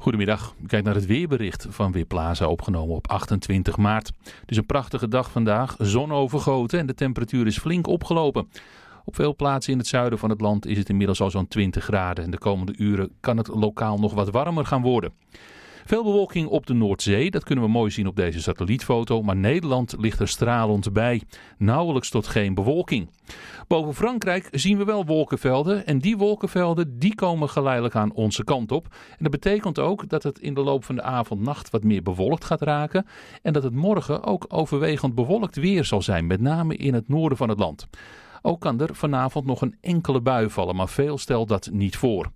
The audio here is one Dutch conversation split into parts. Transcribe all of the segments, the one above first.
Goedemiddag, Kijk kijkt naar het weerbericht van Weerplaza opgenomen op 28 maart. Het is een prachtige dag vandaag, zon overgoten en de temperatuur is flink opgelopen. Op veel plaatsen in het zuiden van het land is het inmiddels al zo'n 20 graden en de komende uren kan het lokaal nog wat warmer gaan worden. Veel bewolking op de Noordzee, dat kunnen we mooi zien op deze satellietfoto, maar Nederland ligt er stralend bij. Nauwelijks tot geen bewolking. Boven Frankrijk zien we wel wolkenvelden en die wolkenvelden die komen geleidelijk aan onze kant op. En dat betekent ook dat het in de loop van de avond-nacht wat meer bewolkt gaat raken en dat het morgen ook overwegend bewolkt weer zal zijn, met name in het noorden van het land. Ook kan er vanavond nog een enkele bui vallen, maar veel stelt dat niet voor.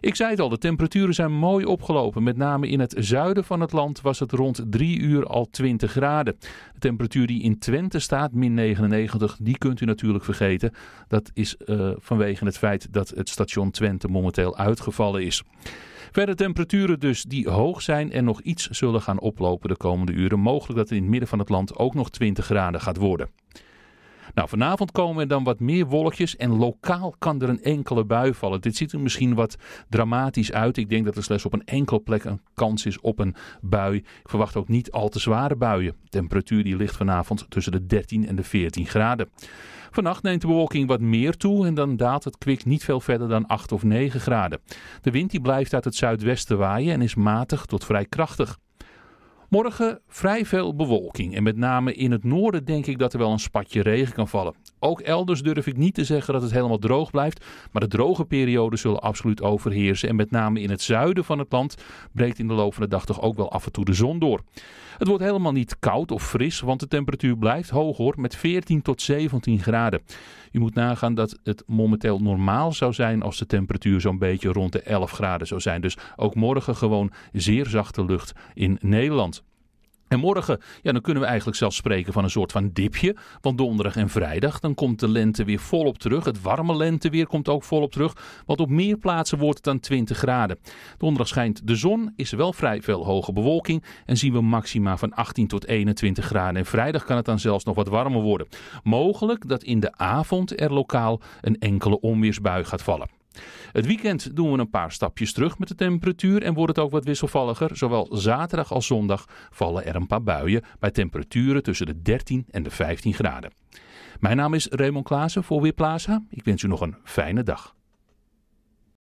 Ik zei het al, de temperaturen zijn mooi opgelopen. Met name in het zuiden van het land was het rond 3 uur al 20 graden. De temperatuur die in Twente staat, min 99, die kunt u natuurlijk vergeten. Dat is eh, vanwege het feit dat het station Twente momenteel uitgevallen is. Verder temperaturen dus die hoog zijn en nog iets zullen gaan oplopen de komende uren. Mogelijk dat het in het midden van het land ook nog 20 graden gaat worden. Nou, vanavond komen er dan wat meer wolkjes en lokaal kan er een enkele bui vallen. Dit ziet er misschien wat dramatisch uit. Ik denk dat er slechts op een enkele plek een kans is op een bui. Ik verwacht ook niet al te zware buien. De temperatuur die ligt vanavond tussen de 13 en de 14 graden. Vannacht neemt de bewolking wat meer toe en dan daalt het kwik niet veel verder dan 8 of 9 graden. De wind die blijft uit het zuidwesten waaien en is matig tot vrij krachtig. Morgen vrij veel bewolking en met name in het noorden denk ik dat er wel een spatje regen kan vallen. Ook elders durf ik niet te zeggen dat het helemaal droog blijft, maar de droge perioden zullen absoluut overheersen en met name in het zuiden van het land breekt in de loop van de dag toch ook wel af en toe de zon door. Het wordt helemaal niet koud of fris, want de temperatuur blijft hoog hoor, met 14 tot 17 graden. U moet nagaan dat het momenteel normaal zou zijn als de temperatuur zo'n beetje rond de 11 graden zou zijn. Dus ook morgen gewoon zeer zachte lucht in Nederland. En morgen, ja, dan kunnen we eigenlijk zelfs spreken van een soort van dipje. Want donderdag en vrijdag, dan komt de lente weer volop terug. Het warme lenteweer komt ook volop terug. Want op meer plaatsen wordt het dan 20 graden. Donderdag schijnt de zon, is er wel vrij veel hoge bewolking. En zien we maxima van 18 tot 21 graden. En vrijdag kan het dan zelfs nog wat warmer worden. Mogelijk dat in de avond er lokaal een enkele onweersbui gaat vallen. Het weekend doen we een paar stapjes terug met de temperatuur en wordt het ook wat wisselvalliger. Zowel zaterdag als zondag vallen er een paar buien bij temperaturen tussen de 13 en de 15 graden. Mijn naam is Raymond Klaassen voor Weerplaza. Ik wens u nog een fijne dag.